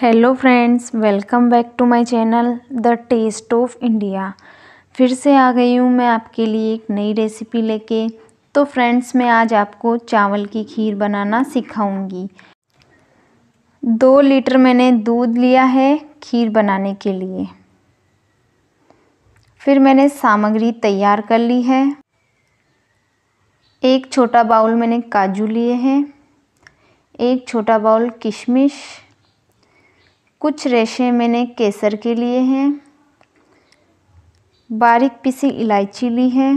hello friends welcome back to my channel the taste of India फिर से आ गई हूँ मैं आपके लिए एक नई रेसिपी लेके तो फ्रेंड्स मैं आज आपको चावल की खीर बनाना सिखाऊंगी दो लीटर मैंने दूध लिया है खीर बनाने के लिए फिर मैंने सामग्री तैयार कर ली है एक छोटा बाउल मैंने काजू लिए हैं एक छोटा बाउल किशमिश कुछ रेशे मैंने केसर के लिए हैं बारीक पिसी इलायची ली है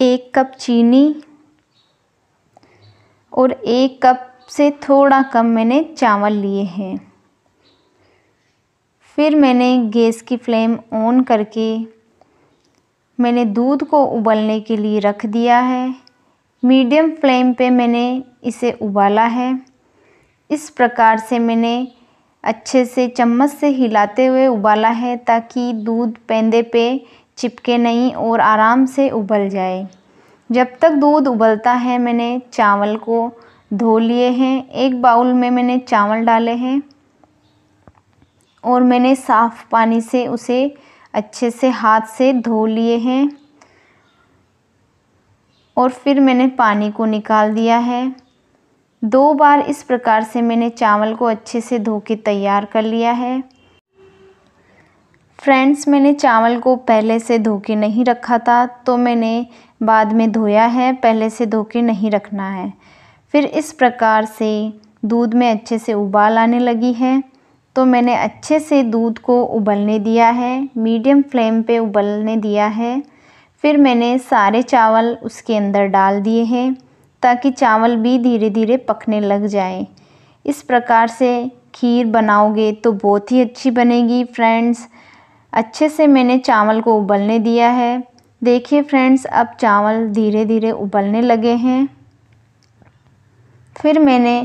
एक कप चीनी और एक कप से थोड़ा कम मैंने चावल लिए हैं फिर मैंने गैस की फ्लेम ऑन करके मैंने दूध को उबलने के लिए रख दिया है मीडियम फ्लेम पे मैंने इसे उबाला है इस प्रकार से मैंने अच्छे से चम्मच से हिलाते हुए उबाला है ताकि दूध पेंदे पे चिपके नहीं और आराम से उबल जाए जब तक दूध उबलता है मैंने चावल को धो लिए हैं एक बाउल में मैंने चावल डाले हैं और मैंने साफ़ पानी से उसे अच्छे से हाथ से धो लिए हैं और फिर मैंने पानी को निकाल दिया है दो बार इस प्रकार से मैंने चावल को अच्छे से धो के तैयार कर लिया है फ्रेंड्स मैंने चावल को पहले से धो के नहीं रखा था तो मैंने बाद में धोया है पहले से धो के नहीं रखना है फिर इस प्रकार से दूध में अच्छे से उबाल आने लगी है तो मैंने अच्छे से दूध को उबलने दिया है मीडियम फ्लेम पे उबलने दिया है फिर मैंने सारे चावल उसके अंदर डाल दिए हैं ताकि चावल भी धीरे धीरे पकने लग जाए इस प्रकार से खीर बनाओगे तो बहुत ही अच्छी बनेगी फ्रेंड्स अच्छे से मैंने चावल को उबलने दिया है देखिए फ्रेंड्स अब चावल धीरे धीरे उबलने लगे हैं फिर मैंने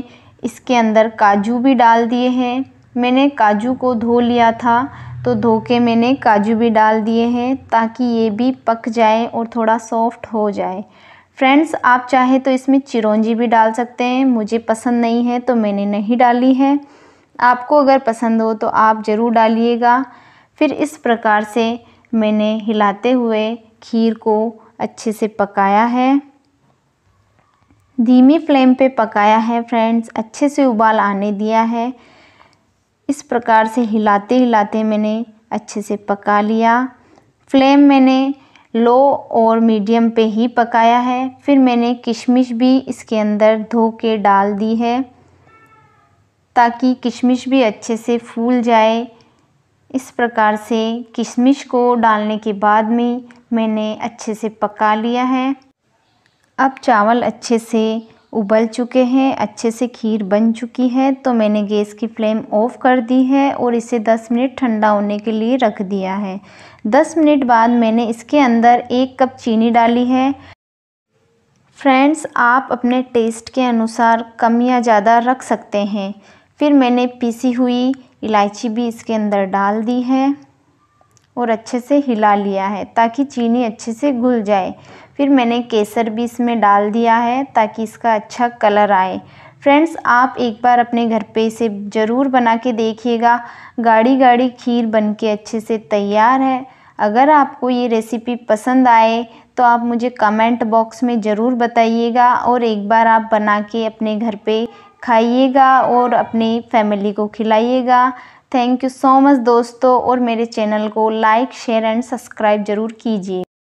इसके अंदर काजू भी डाल दिए हैं मैंने काजू को धो लिया था तो धो के मैंने काजू भी डाल दिए हैं ताकि ये भी पक जाए और थोड़ा सॉफ्ट हो जाए फ्रेंड्स आप चाहे तो इसमें चिरौंजी भी डाल सकते हैं मुझे पसंद नहीं है तो मैंने नहीं डाली है आपको अगर पसंद हो तो आप ज़रूर डालिएगा फिर इस प्रकार से मैंने हिलाते हुए खीर को अच्छे से पकाया है धीमी फ्लेम पे पकाया है फ्रेंड्स अच्छे से उबाल आने दिया है इस प्रकार से हिलाते हिलाते मैंने अच्छे से पका लिया फ्लेम मैंने लो और मीडियम पे ही पकाया है फिर मैंने किशमिश भी इसके अंदर धो के डाल दी है ताकि किशमिश भी अच्छे से फूल जाए इस प्रकार से किशमिश को डालने के बाद में मैंने अच्छे से पका लिया है अब चावल अच्छे से उबल चुके हैं अच्छे से खीर बन चुकी है तो मैंने गैस की फ्लेम ऑफ़ कर दी है और इसे 10 मिनट ठंडा होने के लिए रख दिया है 10 मिनट बाद मैंने इसके अंदर एक कप चीनी डाली है फ्रेंड्स आप अपने टेस्ट के अनुसार कम या ज़्यादा रख सकते हैं फिर मैंने पीसी हुई इलायची भी इसके अंदर डाल दी है और अच्छे से हिला लिया है ताकि चीनी अच्छे से घुल जाए फिर मैंने केसर भी इसमें डाल दिया है ताकि इसका अच्छा कलर आए फ्रेंड्स आप एक बार अपने घर पे इसे ज़रूर बना के देखिएगा गाढ़ी गाढ़ी खीर बन के अच्छे से तैयार है अगर आपको ये रेसिपी पसंद आए तो आप मुझे कमेंट बॉक्स में ज़रूर बताइएगा और एक बार आप बना के अपने घर पे खाइएगा और अपनी फैमिली को खिलाइएगा थैंक यू सो मच दोस्तों और मेरे चैनल को लाइक शेयर एंड सब्सक्राइब ज़रूर कीजिए